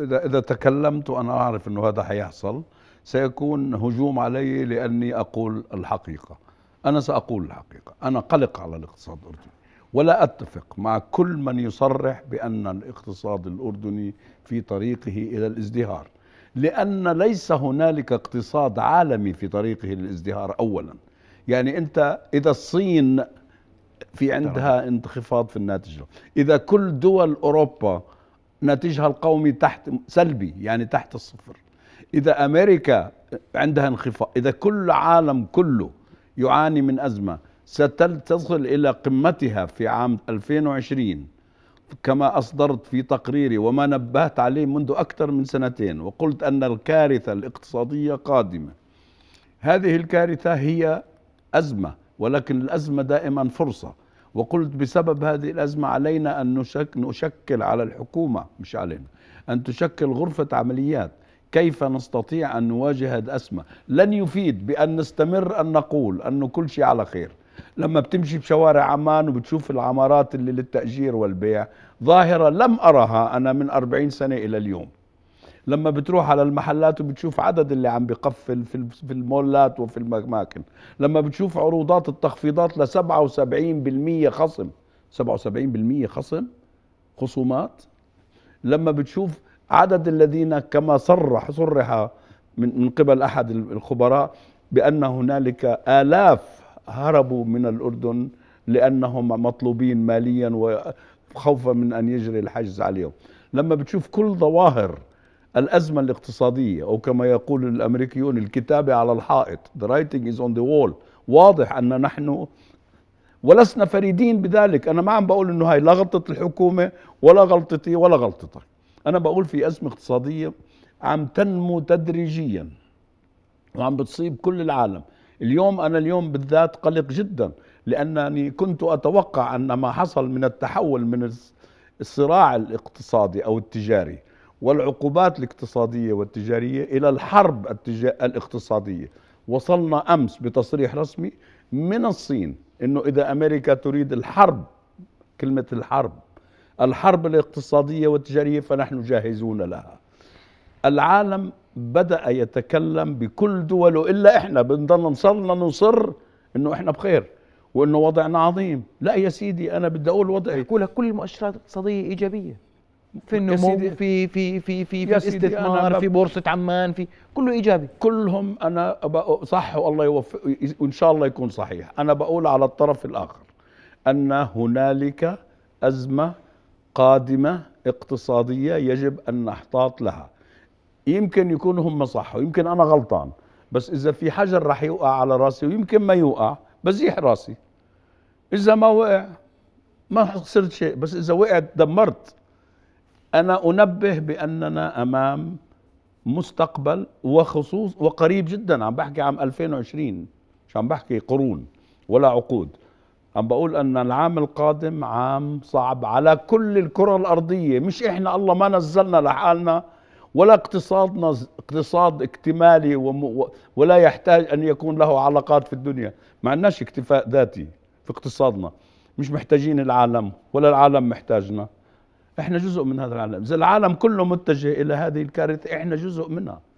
إذا, إذا تكلمت وأنا أعرف أنه هذا حيحصل سيكون هجوم علي لأني أقول الحقيقة أنا سأقول الحقيقة أنا قلق على الاقتصاد الأردني ولا أتفق مع كل من يصرح بأن الاقتصاد الأردني في طريقه إلى الازدهار لأن ليس هنالك اقتصاد عالمي في طريقه للازدهار أولا يعني أنت إذا الصين في عندها انخفاض في الناتج إذا كل دول أوروبا ناتجها القومي تحت سلبي يعني تحت الصفر اذا امريكا عندها انخفاض اذا كل العالم كله يعاني من ازمه ستصل الى قمتها في عام 2020 كما اصدرت في تقريري وما نبهت عليه منذ اكثر من سنتين وقلت ان الكارثه الاقتصاديه قادمه هذه الكارثه هي ازمه ولكن الازمه دائما فرصه وقلت بسبب هذه الأزمة علينا أن نشكل على الحكومة مش علينا أن تشكل غرفة عمليات كيف نستطيع أن نواجه هذه الأزمة لن يفيد بأن نستمر أن نقول أن كل شيء على خير لما بتمشي بشوارع عمان وبتشوف العمارات اللي للتأجير والبيع ظاهرة لم أرها أنا من أربعين سنة إلى اليوم لما بتروح على المحلات وبتشوف عدد اللي عم بيقفل في في المولات وفي الاماكن لما بتشوف عروضات التخفيضات ل 77% خصم 77% خصم خصومات لما بتشوف عدد الذين كما صرح صرح من من قبل احد الخبراء بان هنالك الاف هربوا من الاردن لانهم مطلوبين ماليا وخوفا من ان يجري الحجز عليهم لما بتشوف كل ظواهر الأزمة الاقتصادية أو كما يقول الأمريكيون الكتابة على الحائط the writing is on the wall واضح أن نحن ولسنا فريدين بذلك أنا ما عم بقول أنه هاي لا غلطة الحكومة ولا غلطتي ولا غلطتك أنا بقول في أزمة اقتصادية عم تنمو تدريجيا وعم بتصيب كل العالم اليوم أنا اليوم بالذات قلق جدا لأنني كنت أتوقع أن ما حصل من التحول من الصراع الاقتصادي أو التجاري والعقوبات الاقتصادية والتجارية إلى الحرب التج... الاقتصادية وصلنا أمس بتصريح رسمي من الصين أنه إذا أمريكا تريد الحرب كلمة الحرب الحرب الاقتصادية والتجارية فنحن جاهزون لها العالم بدأ يتكلم بكل دوله إلا إحنا بنضل نصرنا نصر أنه إحنا بخير وأنه وضعنا عظيم لا يا سيدي أنا بدي أقول وضعي كل المؤشرات الاقتصادية إيجابية في النمو في في في في, في الاستثمار في بورصه عمان في كله ايجابي كلهم انا صح والله يوفق وان شاء الله يكون صحيح انا بقول على الطرف الاخر ان هنالك ازمه قادمه اقتصاديه يجب ان نحتاط لها يمكن يكون هم صح ويمكن انا غلطان بس اذا في حجر راح يوقع على راسي ويمكن ما يوقع بزيح راسي اذا ما وقع ما خسرت شيء بس اذا وقعت دمرت أنا أنبه بأننا أمام مستقبل وخصوص وقريب جدا عم بحكي عام 2020 مش عم بحكي قرون ولا عقود عم بقول أن العام القادم عام صعب على كل الكرة الأرضية مش إحنا الله ما نزلنا لحالنا ولا اقتصادنا اقتصاد اكتمالي ولا يحتاج أن يكون له علاقات في الدنيا ما عندناش اكتفاء ذاتي في اقتصادنا مش محتاجين العالم ولا العالم محتاجنا احنا جزء من هذا العالم إذا العالم كله متجه إلى هذه الكارثة احنا جزء منها